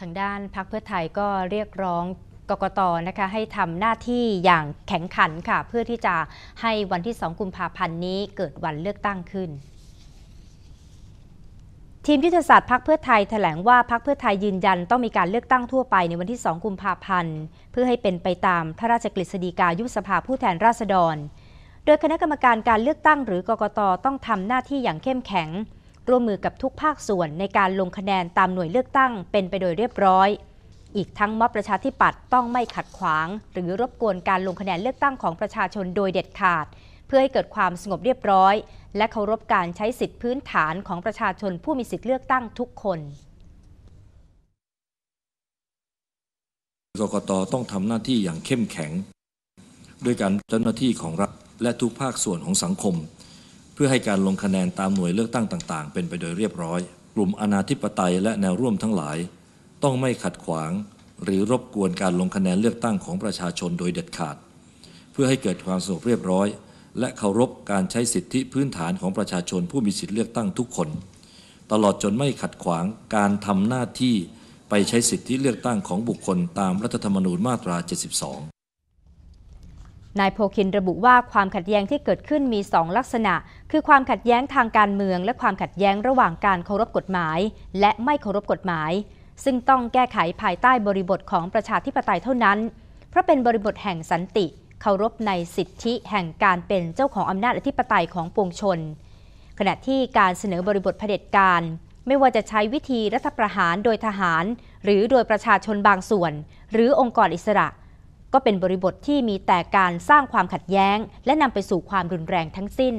ทางด้านพรรคเพื่อไทยก็เรียกร้องกกตนะคะให้ทำหน้าที่อย่างแข็งขันค่ะเพื่อที่จะให้วันที่ 2 กุมภาพันธ์นี้เกิดวันเลือกตั้งขึ้น ทีมยุทธศาสตร์พักเพื่อไทยแถลงว่าพักเพื่อไทยยืนยันต้องมีการเลือกตั้งทั่วไปในวันที่ 2 กุมภาพันธ์เพื่อให้เป็นไปตามพระราชกฤษฎีกายุบสภาผู้แทนราษฎร โดยคณะกรรมการการเลือกตั้งหรือกกตต้องทำหน้าที่อย่างเข้มแข็งร่วมมือกับทุกภาคส่วนในการลงคะแนนตามหน่วยเลือกตั้งเป็นไปโดยเรียบร้อย อีกทั้งม็อบประชาธิปัตย์ต้องไม่ขัดขวาง หรือรบกวนการลงคะแนนเลือกตั้งของประชาชนโดยเด็ดขาด เพื่อให้เกิดความสงบเรียบร้อย และเคารพการใช้สิทธิพื้นฐานของประชาชนผู้มีสิทธิเลือกตั้งทุกคนกกตต้องทำหน้าที่อย่างเข้มแข็ง ด้วยการเจ้าหน้าที่ของรัฐและทุกภาคส่วนของสังคมพื่อให้การลงคะแนนตามหน่วยเลือกตั้งต่างๆ เป็นไปโดยเรียบร้อย กลุ่มอนาธิปไตยและแนวร่วมทั้งหลาย ต้องไม่ขัดขวางหรือรบกวนการลงคะแนนเลือกตั้งของประชาชนโดยเด็ดขาด เพื่อให้เกิดความสงบเรียบร้อย และเคารพการใช้สิทธิพื้นฐานของประชาชนผู้มีสิทธิเลือกตั้งทุกคน ตลอดจนไม่ขัดขวางการทำหน้าที่ไปใช้สิทธิเลือกตั้งของบุคคลตามรัฐธรรมนูญมาตรา 72นายโพคินระบุว่าความขัดแย้งที่เกิดขึ้นมี 2 ลักษณะ คือความขัดแย้งทางการเมือง และความขัดแย้งระหว่างการเคารพกฎหมาย และไม่เคารพกฎหมาย ซึ่งต้องแก้ไขภายใต้บริบทของประชาธิปไตยเท่านั้นเพราะเป็นบริบทแห่งสันติ เคารพในสิทธิแห่งการเป็นเจ้าของอำนาจอธิปไตยของปวงชน ขณะที่การเสนอบริบทเผด็จการไม่ว่าจะใช้วิธีรัฐประหารโดยทหาร หรือโดยประชาชนบางส่วน หรือองค์กรอิสระก็เป็นบริบทที่มีแต่การสร้างความขัดแย้ง และนำไปสู่ความรุนแรงทั้งสิ้น